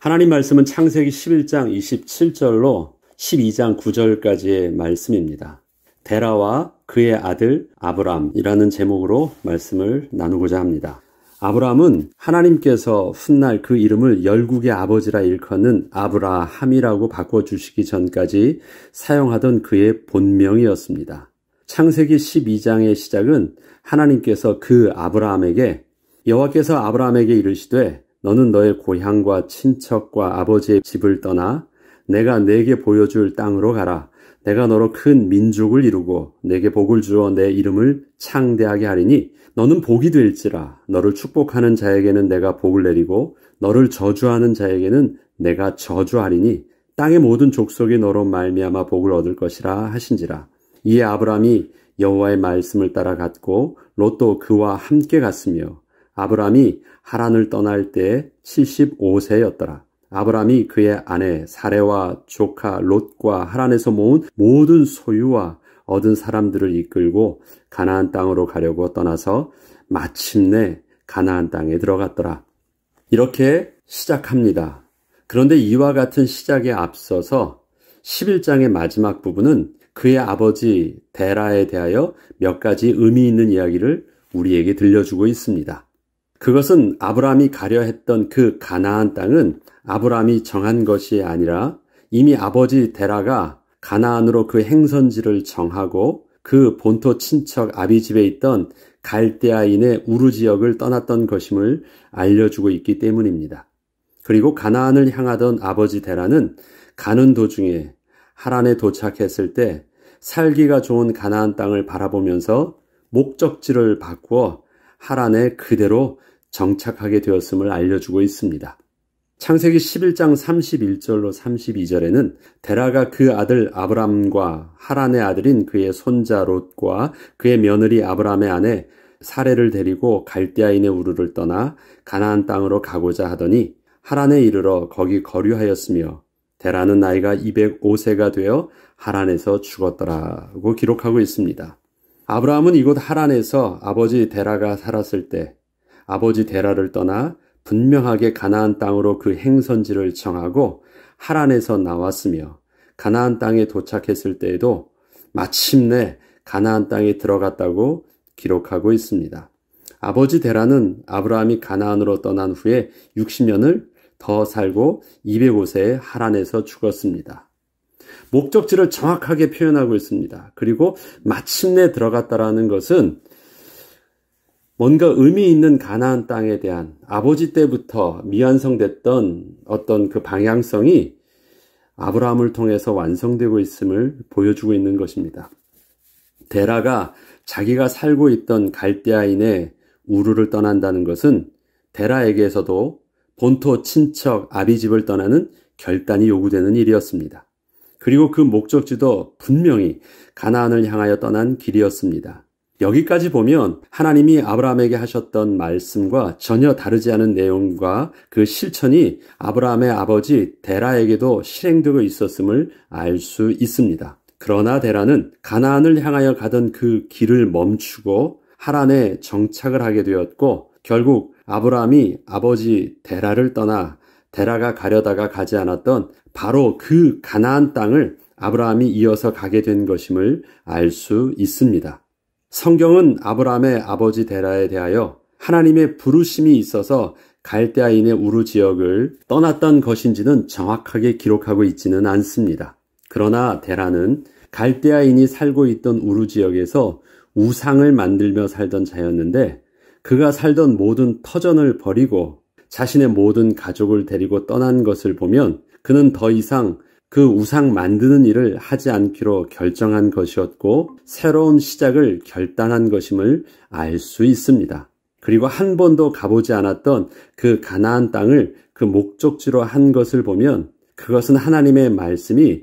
하나님 말씀은 창세기 11장 27절로 12장 9절까지의 말씀입니다. 데라와 그의 아들 아브람이라는 제목으로 말씀을 나누고자 합니다. 아브람은 하나님께서 훗날 그 이름을 열국의 아버지라 일컫는 아브라함이라고 바꿔주시기 전까지 사용하던 그의 본명이었습니다. 창세기 12장의 시작은 하나님께서 그 아브라함에게 여호와께서 아브라함에게 이르시되 너는 너의 고향과 친척과 아버지의 집을 떠나 내가 내게 보여줄 땅으로 가라. 내가 너로 큰 민족을 이루고 내게 복을 주어 내 이름을 창대하게 하리니 너는 복이 될지라 너를 축복하는 자에게는 내가 복을 내리고 너를 저주하는 자에게는 내가 저주하리니 땅의 모든 족속이 너로 말미암아 복을 얻을 것이라 하신지라 이에 아브라함이 여호와의 말씀을 따라 갔고 롯도 그와 함께 갔으며 아브라함이 하란을 떠날 때 75세였더라. 아브라함이 그의 아내 사레와 조카 롯과 하란에서 모은 모든 소유와 얻은 사람들을 이끌고 가나안 땅으로 가려고 떠나서 마침내 가나안 땅에 들어갔더라. 이렇게 시작합니다. 그런데 이와 같은 시작에 앞서서 11장의 마지막 부분은 그의 아버지 데라에 대하여 몇 가지 의미 있는 이야기를 우리에게 들려주고 있습니다. 그것은 아브라함이 가려 했던 그 가나안 땅은 아브라함이 정한 것이 아니라 이미 아버지 데라가 가나안으로 그 행선지를 정하고 그 본토 친척 아비 집에 있던 갈대아인의 우르 지역을 떠났던 것임을 알려주고 있기 때문입니다. 그리고 가나안을 향하던 아버지 데라는 가는 도중에 하란에 도착했을 때 살기가 좋은 가나안 땅을 바라보면서 목적지를 바꾸어 하란에 그대로 정착하게 되었음을 알려주고 있습니다. 창세기 11장 31절로 32절에는 데라가 그 아들 아브람과 하란의 아들인 그의 손자 롯과 그의 며느리 아브람의 아내 사례를 데리고 갈대아인의 우르를 떠나 가나안 땅으로 가고자 하더니 하란에 이르러 거기 거류하였으며 데라는 나이가 205세가 되어 하란에서 죽었더라고 기록하고 있습니다. 아브라함은 이곳 하란에서 아버지 데라가 살았을 때 아버지 데라를 떠나 분명하게 가나안 땅으로 그 행선지를 정하고 하란에서 나왔으며 가나안 땅에 도착했을 때에도 마침내 가나안 땅에 들어갔다고 기록하고 있습니다. 아버지 데라는 아브라함이 가나안으로 떠난 후에 60년을 더 살고 205세에 하란에서 죽었습니다. 목적지를 정확하게 표현하고 있습니다. 그리고 마침내 들어갔다라는 것은 뭔가 의미 있는 가나안 땅에 대한 아버지 때부터 미완성됐던 어떤 그 방향성이 아브라함을 통해서 완성되고 있음을 보여주고 있는 것입니다. 데라가 자기가 살고 있던 갈대아인의 우르를 떠난다는 것은 데라에게서도 본토 친척 아비집을 떠나는 결단이 요구되는 일이었습니다. 그리고 그 목적지도 분명히 가나안을 향하여 떠난 길이었습니다. 여기까지 보면 하나님이 아브라함에게 하셨던 말씀과 전혀 다르지 않은 내용과 그 실천이 아브라함의 아버지 데라에게도 실행되고 있었음을 알 수 있습니다. 그러나 데라는 가나안을 향하여 가던 그 길을 멈추고 하란에 정착을 하게 되었고 결국 아브라함이 아버지 데라를 떠나 데라가 가려다가 가지 않았던 바로 그 가나안 땅을 아브라함이 이어서 가게 된 것임을 알 수 있습니다. 성경은 아브라함의 아버지 데라에 대하여 하나님의 부르심이 있어서 갈대아인의 우르 지역을 떠났던 것인지는 정확하게 기록하고 있지는 않습니다. 그러나 데라는 갈대아인이 살고 있던 우르 지역에서 우상을 만들며 살던 자였는데 그가 살던 모든 터전을 버리고 자신의 모든 가족을 데리고 떠난 것을 보면 그는 더 이상 그 우상 만드는 일을 하지 않기로 결정한 것이었고 새로운 시작을 결단한 것임을 알 수 있습니다. 그리고 한 번도 가보지 않았던 그 가나안 땅을 그 목적지로 한 것을 보면 그것은 하나님의 말씀이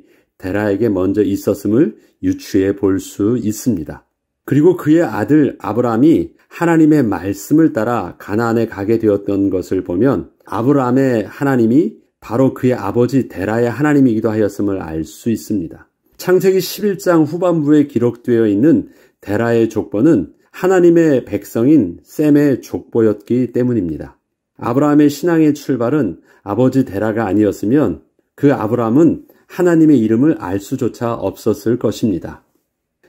데라에게 먼저 있었음을 유추해 볼 수 있습니다. 그리고 그의 아들 아브라함이 하나님의 말씀을 따라 가나안에 가게 되었던 것을 보면 아브라함의 하나님이 바로 그의 아버지 데라의 하나님이기도 하였음을 알 수 있습니다. 창세기 11장 후반부에 기록되어 있는 데라의 족보는 하나님의 백성인 셈의 족보였기 때문입니다. 아브라함의 신앙의 출발은 아버지 데라가 아니었으면 그 아브라함은 하나님의 이름을 알 수조차 없었을 것입니다.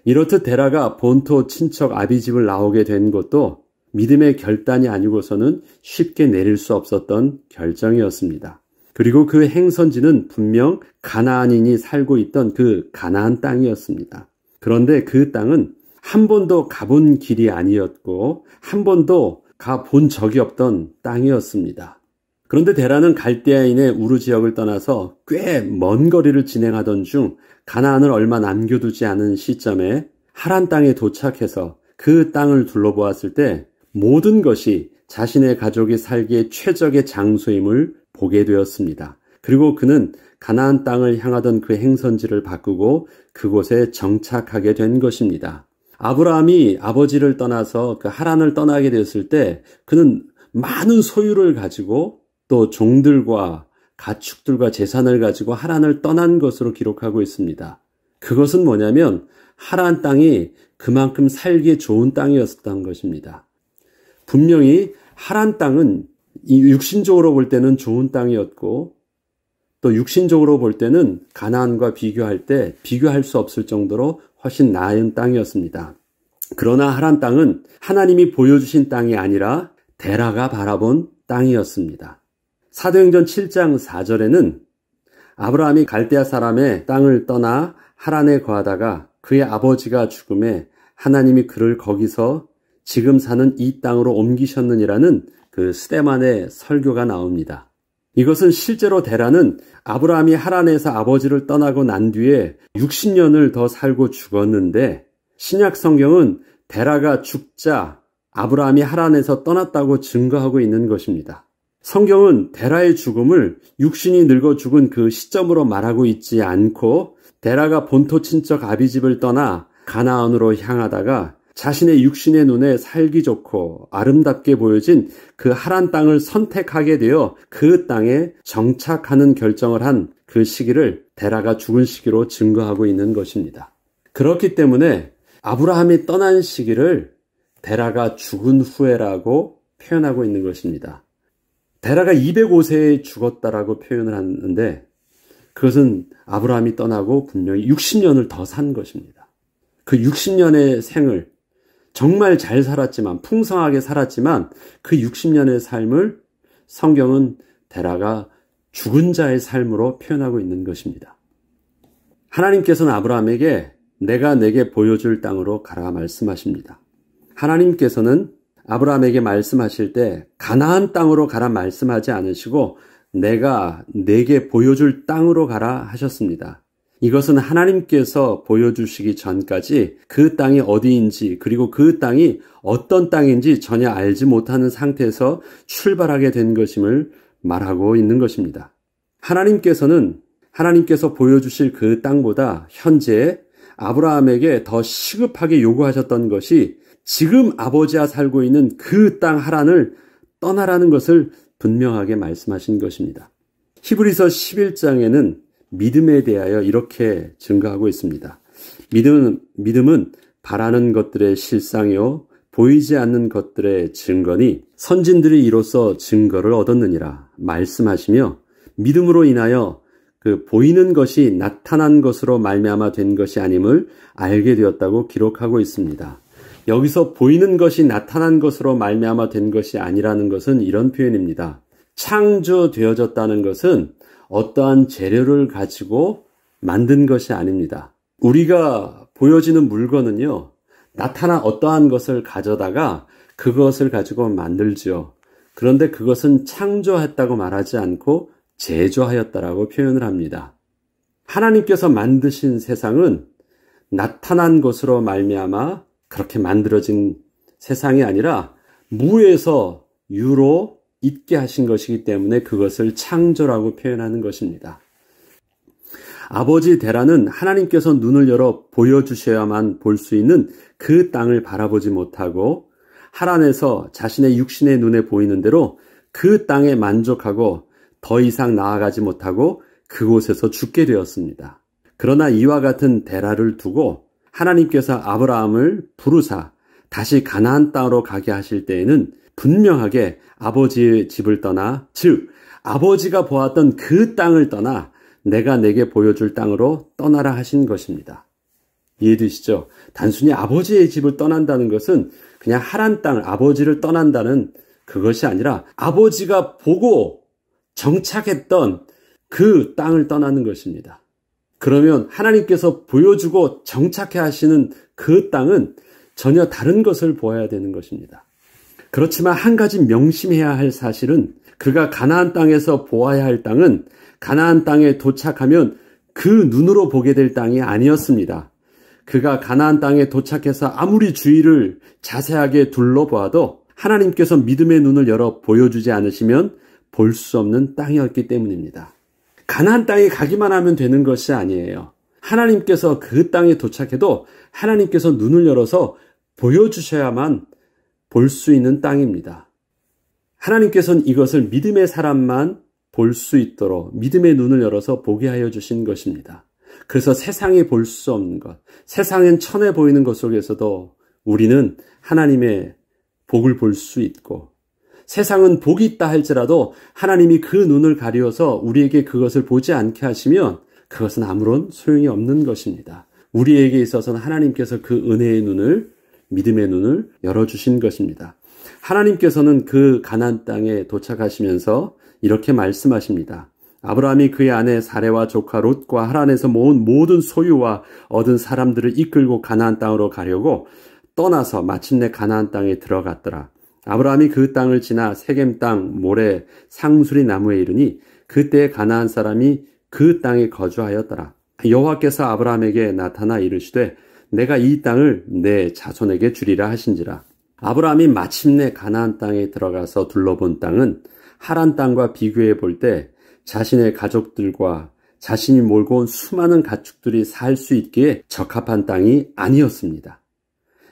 이렇듯 데라가 본토 친척 아비집을 나오게 된 것도 믿음의 결단이 아니고서는 쉽게 내릴 수 없었던 결정이었습니다. 그리고 그 행선지는 분명 가나안인이 살고 있던 그 가나안 땅이었습니다. 그런데 그 땅은 한 번도 가본 길이 아니었고 한 번도 가본 적이 없던 땅이었습니다. 그런데 데라는 갈대아인의 우르 지역을 떠나서 꽤 먼 거리를 진행하던 중 가나안을 얼마 남겨두지 않은 시점에 하란 땅에 도착해서 그 땅을 둘러보았을 때 모든 것이 자신의 가족이 살기에 최적의 장소임을 보게 되었습니다. 그리고 그는 가나안 땅을 향하던 그 행선지를 바꾸고 그곳에 정착하게 된 것입니다. 아브라함이 아버지를 떠나서 그 하란을 떠나게 되었을 때 그는 많은 소유를 가지고 또 종들과 가축들과 재산을 가지고 하란을 떠난 것으로 기록하고 있습니다. 그것은 뭐냐면 하란 땅이 그만큼 살기 좋은 땅이었었다는 것입니다. 분명히 하란 땅은 이 육신적으로 볼 때는 좋은 땅이었고 또 육신적으로 볼 때는 가나안과 비교할 때 비교할 수 없을 정도로 훨씬 나은 땅이었습니다. 그러나 하란 땅은 하나님이 보여주신 땅이 아니라 데라가 바라본 땅이었습니다. 사도행전 7장 4절에는 아브라함이 갈대아 사람의 땅을 떠나 하란에 거하다가 그의 아버지가 죽음에 하나님이 그를 거기서 지금 사는 이 땅으로 옮기셨느니라는 그 스테만의 설교가 나옵니다. 이것은 실제로 데라는 아브라함이 하란에서 아버지를 떠나고 난 뒤에 60년을 더 살고 죽었는데 신약 성경은 데라가 죽자 아브라함이 하란에서 떠났다고 증거하고 있는 것입니다. 성경은 데라의 죽음을 육신이 늙어 죽은 그 시점으로 말하고 있지 않고 데라가 본토 친척 아비집을 떠나 가나안으로 향하다가 자신의 육신의 눈에 살기 좋고 아름답게 보여진 그 하란 땅을 선택하게 되어 그 땅에 정착하는 결정을 한 그 시기를 데라가 죽은 시기로 증거하고 있는 것입니다. 그렇기 때문에 아브라함이 떠난 시기를 데라가 죽은 후에라고 표현하고 있는 것입니다. 데라가 205세에 죽었다라고 표현을 하는데 그것은 아브라함이 떠나고 분명히 60년을 더 산 것입니다. 그 60년의 생을 정말 잘 살았지만 풍성하게 살았지만 그 60년의 삶을 성경은 데라가 죽은 자의 삶으로 표현하고 있는 것입니다. 하나님께서는 아브라함에게 내가 내게 보여줄 땅으로 가라 말씀하십니다. 하나님께서는 아브라함에게 말씀하실 때 가나안 땅으로 가라 말씀하지 않으시고 내가 내게 보여줄 땅으로 가라 하셨습니다. 이것은 하나님께서 보여주시기 전까지 그 땅이 어디인지 그리고 그 땅이 어떤 땅인지 전혀 알지 못하는 상태에서 출발하게 된 것임을 말하고 있는 것입니다. 하나님께서는 하나님께서 보여주실 그 땅보다 현재 아브라함에게 더 시급하게 요구하셨던 것이 지금 아버지와 살고 있는 그 땅 하란을 떠나라는 것을 분명하게 말씀하신 것입니다. 히브리서 11장에는 믿음에 대하여 이렇게 증가하고 있습니다. 믿음은, 믿음은 바라는 것들의 실상이요 보이지 않는 것들의 증거니 선진들이 이로써 증거를 얻었느니라 말씀하시며 믿음으로 인하여 그 보이는 것이 나타난 것으로 말미암아 된 것이 아님을 알게 되었다고 기록하고 있습니다. 여기서 보이는 것이 나타난 것으로 말미암아 된 것이 아니라는 것은 이런 표현입니다. 창조되어졌다는 것은 어떠한 재료를 가지고 만든 것이 아닙니다. 우리가 보여지는 물건은요, 나타나 어떠한 것을 가져다가 그것을 가지고 만들지요. 그런데 그것은 창조했다고 말하지 않고 제조하였다라고 표현을 합니다. 하나님께서 만드신 세상은 나타난 것으로 말미암아 그렇게 만들어진 세상이 아니라 무에서 유로 있게 하신 것이기 때문에 그것을 창조라고 표현하는 것입니다. 아버지 대라는 하나님께서 눈을 열어 보여주셔야만 볼 수 있는 그 땅을 바라보지 못하고 하란에서 자신의 육신의 눈에 보이는 대로 그 땅에 만족하고 더 이상 나아가지 못하고 그곳에서 죽게 되었습니다. 그러나 이와 같은 대라를 두고 하나님께서 아브라함을 부르사 다시 가나안 땅으로 가게 하실 때에는 분명하게 아버지의 집을 떠나, 즉, 아버지가 보았던 그 땅을 떠나 내가 내게 보여줄 땅으로 떠나라 하신 것입니다. 이해되시죠? 단순히 아버지의 집을 떠난다는 것은 그냥 하란 땅을, 아버지를 떠난다는 그것이 아니라 아버지가 보고 정착했던 그 땅을 떠나는 것입니다. 그러면 하나님께서 보여주고 정착해 하시는 그 땅은 전혀 다른 것을 보아야 되는 것입니다. 그렇지만 한 가지 명심해야 할 사실은 그가 가나안 땅에서 보아야 할 땅은 가나안 땅에 도착하면 그 눈으로 보게 될 땅이 아니었습니다. 그가 가나안 땅에 도착해서 아무리 주위를 자세하게 둘러보아도 하나님께서 믿음의 눈을 열어 보여주지 않으시면 볼 수 없는 땅이었기 때문입니다. 가나안 땅에 가기만 하면 되는 것이 아니에요. 하나님께서 그 땅에 도착해도 하나님께서 눈을 열어서 보여주셔야만 볼수 있는 땅입니다. 하나님께서는 이것을 믿음의 사람만 볼 수 있도록 믿음의 눈을 열어서 보게 하여 주신 것입니다. 그래서 세상에볼 수 없는 것, 세상엔 천해 보이는 것 속에서도 우리는 하나님의 복을 볼 수 있고 세상은 복이 있다 할지라도 하나님이 그 눈을 가리워서 우리에게 그것을 보지 않게 하시면 그것은 아무런 소용이 없는 것입니다. 우리에게 있어서는 하나님께서 그 은혜의 눈을 믿음의 눈을 열어주신 것입니다. 하나님께서는 그 가난 땅에 도착하시면서 이렇게 말씀하십니다. 아브라함이 그의 아내 사레와 조카 롯과 하란에서 모은 모든 소유와 얻은 사람들을 이끌고 가나 땅으로 가려고 떠나서 마침내 가나 땅에 들어갔더라. 아브라함이 그 땅을 지나 세겜 땅 모래 상수리 나무에 이르니 그때 가나안 사람이 그 땅에 거주하였더라. 여호와께서 아브라함에게 나타나 이르시되 내가 이 땅을 내 자손에게 주리라 하신지라. 아브라함이 마침내 가나안 땅에 들어가서 둘러본 땅은 하란 땅과 비교해 볼 때 자신의 가족들과 자신이 몰고 온 수많은 가축들이 살 수 있기에 적합한 땅이 아니었습니다.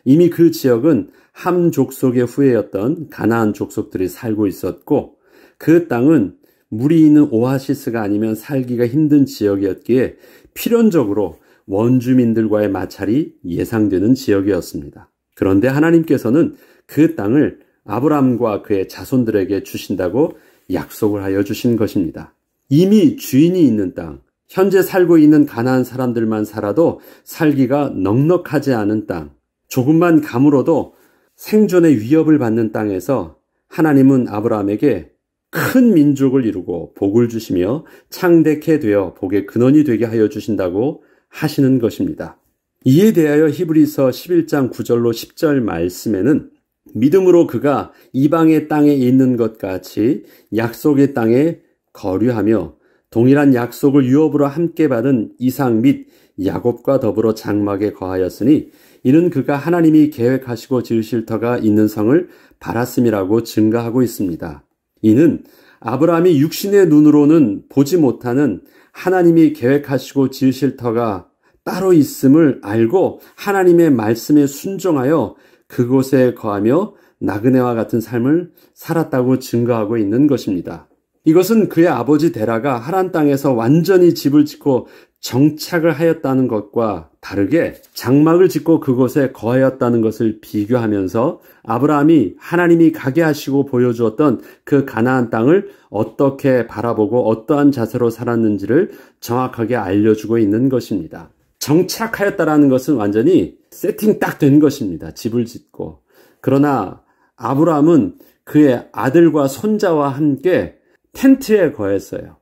이미 그 지역은 함 족속의 후예였던 가나안 족속들이 살고 있었고 그 땅은 물이 있는 오아시스가 아니면 살기가 힘든 지역이었기에 필연적으로 원주민들과의 마찰이 예상되는 지역이었습니다. 그런데 하나님께서는 그 땅을 아브람과 그의 자손들에게 주신다고 약속을 하여 주신 것입니다. 이미 주인이 있는 땅, 현재 살고 있는 가난한 사람들만 살아도 살기가 넉넉하지 않은 땅, 조금만 감으로도 생존의 위협을 받는 땅에서 하나님은 아브라함에게 큰 민족을 이루고 복을 주시며 창대케 되어 복의 근원이 되게 하여 주신다고 하시는 것입니다. 이에 대하여 히브리서 11장 9절로 10절 말씀에는 믿음으로 그가 이방의 땅에 있는 것 같이 약속의 땅에 거류하며 동일한 약속을 유업으로 함께 받은 이상 및 야곱과 더불어 장막에 거하였으니 이는 그가 하나님이 계획하시고 지으실 터가 있는 성을 바랐음이라고 증가하고 있습니다. 이는 아브라함이 육신의 눈으로는 보지 못하는 하나님이 계획하시고 지으실 터가 따로 있음을 알고 하나님의 말씀에 순종하여 그곳에 거하며 나그네와 같은 삶을 살았다고 증거하고 있는 것입니다. 이것은 그의 아버지 데라가 하란 땅에서 완전히 집을 짓고 정착을 하였다는 것과 다르게 장막을 짓고 그곳에 거하였다는 것을 비교하면서 아브라함이 하나님이 가게 하시고 보여주었던 그 가나안 땅을 어떻게 바라보고 어떠한 자세로 살았는지를 정확하게 알려주고 있는 것입니다. 정착하였다라는 것은 완전히 세팅 딱 된 것입니다. 집을 짓고. 그러나 아브라함은 그의 아들과 손자와 함께 텐트에 거했어요.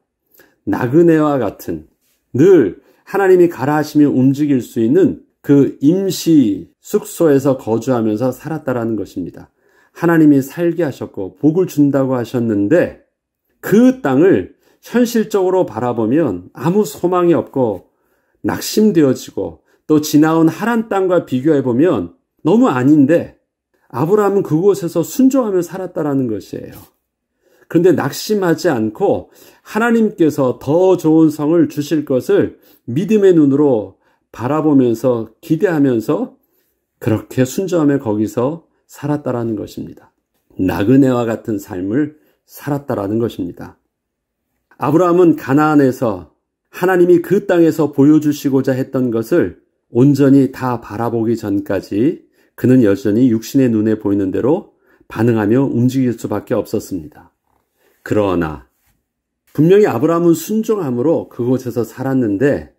나그네와 같은 늘 하나님이 가라 하시며 움직일 수 있는 그 임시 숙소에서 거주하면서 살았다라는 것입니다. 하나님이 살게 하셨고 복을 준다고 하셨는데 그 땅을 현실적으로 바라보면 아무 소망이 없고 낙심되어지고 또 지나온 하란 땅과 비교해 보면 너무 아닌데 아브라함은 그곳에서 순종하며 살았다라는 것이에요. 그런데 낙심하지 않고 하나님께서 더 좋은 성을 주실 것을 믿음의 눈으로 바라보면서 기대하면서 그렇게 순조함에 거기서 살았다라는 것입니다. 나그네와 같은 삶을 살았다라는 것입니다. 아브라함은 가나안에서 하나님이 그 땅에서 보여주시고자 했던 것을 온전히 다 바라보기 전까지 그는 여전히 육신의 눈에 보이는 대로 반응하며 움직일 수밖에 없었습니다. 그러나 분명히 아브라함은 순종함으로 그곳에서 살았는데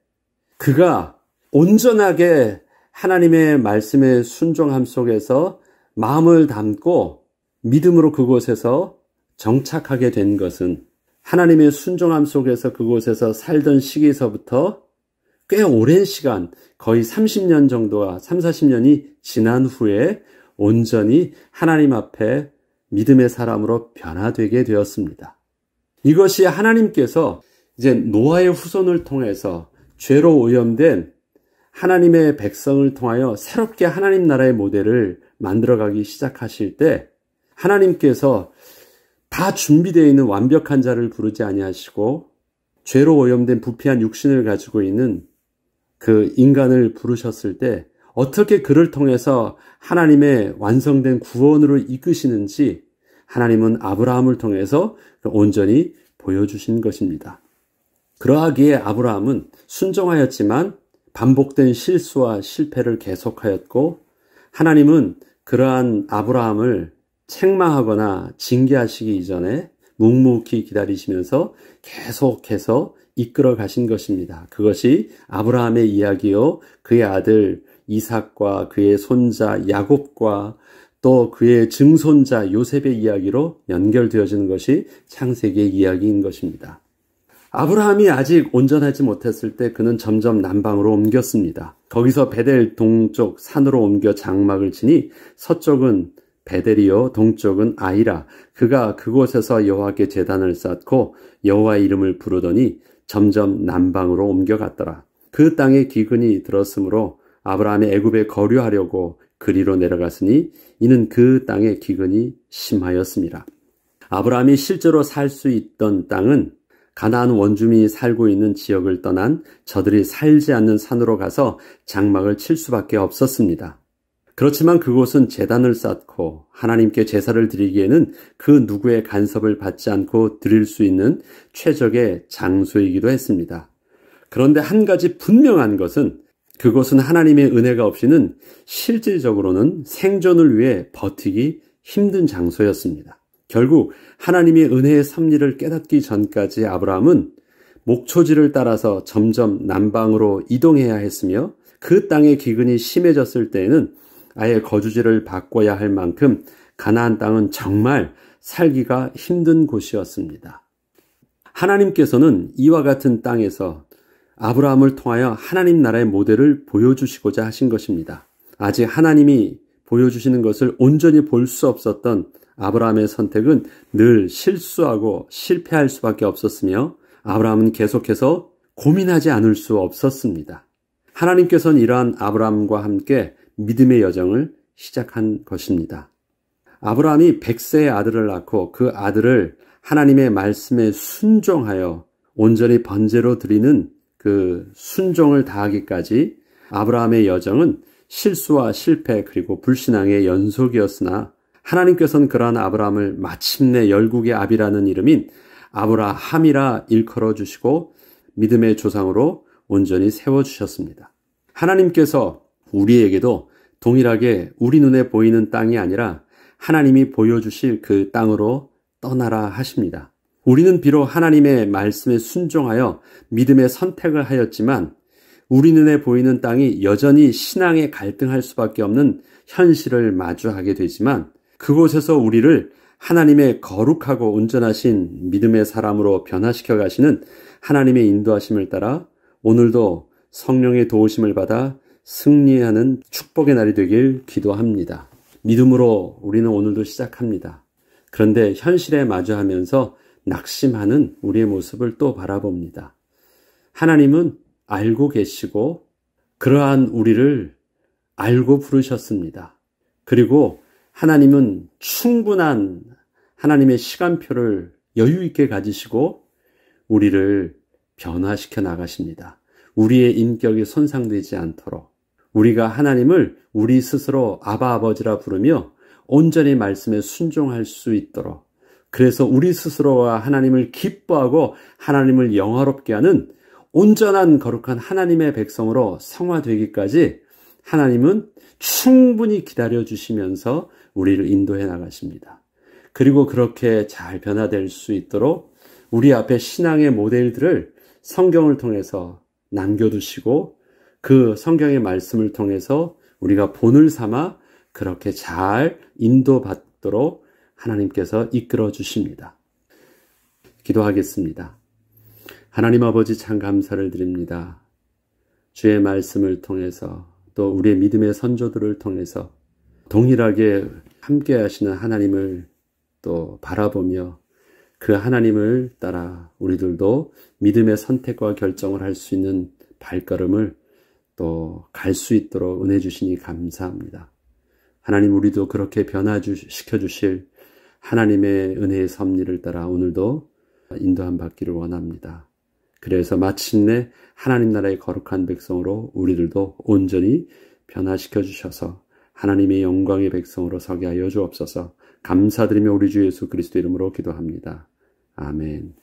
그가 온전하게 하나님의 말씀의 순종함 속에서 마음을 담고 믿음으로 그곳에서 정착하게 된 것은 하나님의 순종함 속에서 그곳에서 살던 시기에서부터 꽤 오랜 시간, 거의 30년 정도와 3, 40년이 지난 후에 온전히 하나님 앞에 믿음의 사람으로 변화되게 되었습니다. 이것이 하나님께서 이제 노아의 후손을 통해서 죄로 오염된 하나님의 백성을 통하여 새롭게 하나님 나라의 모델을 만들어가기 시작하실 때 하나님께서 다 준비되어 있는 완벽한 자를 부르지 아니하시고 죄로 오염된 부패한 육신을 가지고 있는 그 인간을 부르셨을 때 어떻게 그를 통해서 하나님의 완성된 구원으로 이끄시는지 하나님은 아브라함을 통해서 그 온전히 보여주신 것입니다. 그러하기에 아브라함은 순종하였지만 반복된 실수와 실패를 계속하였고 하나님은 그러한 아브라함을 책망하거나 징계하시기 이전에 묵묵히 기다리시면서 계속해서 이끌어 가신 것입니다. 그것이 아브라함의 이야기요. 그의 아들 이삭과 그의 손자 야곱과 또 그의 증손자 요셉의 이야기로 연결되어지는 것이 창세기의 이야기인 것입니다. 아브라함이 아직 온전하지 못했을 때 그는 점점 남방으로 옮겼습니다. 거기서 베델 동쪽 산으로 옮겨 장막을 치니 서쪽은 베델이요 동쪽은 아이라 그가 그곳에서 여호와께 제단을 쌓고 여호와 이름을 부르더니 점점 남방으로 옮겨갔더라. 그 땅에 기근이 들었으므로 아브라함이 애굽에 거류하려고 그리로 내려갔으니 이는 그 땅의 기근이 심하였습니다. 아브라함이 실제로 살 수 있던 땅은 가나안 원주민이 살고 있는 지역을 떠난 저들이 살지 않는 산으로 가서 장막을 칠 수밖에 없었습니다. 그렇지만 그곳은 재단을 쌓고 하나님께 제사를 드리기에는 그 누구의 간섭을 받지 않고 드릴 수 있는 최적의 장소이기도 했습니다. 그런데 한 가지 분명한 것은 그것은 하나님의 은혜가 없이는 실질적으로는 생존을 위해 버티기 힘든 장소였습니다. 결국 하나님의 은혜의 섭리를 깨닫기 전까지 아브라함은 목초지를 따라서 점점 남방으로 이동해야 했으며 그 땅의 기근이 심해졌을 때에는 아예 거주지를 바꿔야 할 만큼 가나안 땅은 정말 살기가 힘든 곳이었습니다. 하나님께서는 이와 같은 땅에서 아브라함을 통하여 하나님 나라의 모델을 보여주시고자 하신 것입니다. 아직 하나님이 보여주시는 것을 온전히 볼 수 없었던 아브라함의 선택은 늘 실수하고 실패할 수밖에 없었으며 아브라함은 계속해서 고민하지 않을 수 없었습니다. 하나님께서는 이러한 아브라함과 함께 믿음의 여정을 시작한 것입니다. 아브라함이 백세의 아들을 낳고 그 아들을 하나님의 말씀에 순종하여 온전히 번제로 드리는 그 순종을 다하기까지 아브라함의 여정은 실수와 실패 그리고 불신앙의 연속이었으나 하나님께서는 그러한 아브라함을 마침내 열국의 아비라는 이름인 아브라함이라 일컬어 주시고 믿음의 조상으로 온전히 세워 주셨습니다. 하나님께서 우리에게도 동일하게 우리 눈에 보이는 땅이 아니라 하나님이 보여주실 그 땅으로 떠나라 하십니다. 우리는 비록 하나님의 말씀에 순종하여 믿음의 선택을 하였지만 우리 눈에 보이는 땅이 여전히 신앙에 갈등할 수밖에 없는 현실을 마주하게 되지만 그곳에서 우리를 하나님의 거룩하고 온전하신 믿음의 사람으로 변화시켜 가시는 하나님의 인도하심을 따라 오늘도 성령의 도우심을 받아 승리하는 축복의 날이 되길 기도합니다. 믿음으로 우리는 오늘도 시작합니다. 그런데 현실에 마주하면서 낙심하는 우리의 모습을 또 바라봅니다. 하나님은 알고 계시고 그러한 우리를 알고 부르셨습니다. 그리고 하나님은 충분한 하나님의 시간표를 여유 있게 가지시고 우리를 변화시켜 나가십니다. 우리의 인격이 손상되지 않도록 우리가 하나님을 우리 스스로 아바 아버지라 부르며 온전히 말씀에 순종할 수 있도록 그래서 우리 스스로와 하나님을 기뻐하고 하나님을 영화롭게 하는 온전한 거룩한 하나님의 백성으로 성화되기까지 하나님은 충분히 기다려 주시면서 우리를 인도해 나가십니다. 그리고 그렇게 잘 변화될 수 있도록 우리 앞에 신앙의 모델들을 성경을 통해서 남겨두시고 그 성경의 말씀을 통해서 우리가 본을 삼아 그렇게 잘 인도받도록 하나님께서 이끌어 주십니다. 기도하겠습니다. 하나님 아버지 참 감사를 드립니다. 주의 말씀을 통해서 또 우리의 믿음의 선조들을 통해서 동일하게 함께 하시는 하나님을 또 바라보며 그 하나님을 따라 우리들도 믿음의 선택과 결정을 할 수 있는 발걸음을 또 갈 수 있도록 은혜 주시니 감사합니다. 하나님 우리도 그렇게 변화시켜 주실 하나님의 은혜의 섭리를 따라 오늘도 인도함 받기를 원합니다. 그래서 마침내 하나님 나라의 거룩한 백성으로 우리들도 온전히 변화시켜 주셔서 하나님의 영광의 백성으로 서게 하여 주옵소서 감사드리며 우리 주 예수 그리스도 이름으로 기도합니다. 아멘.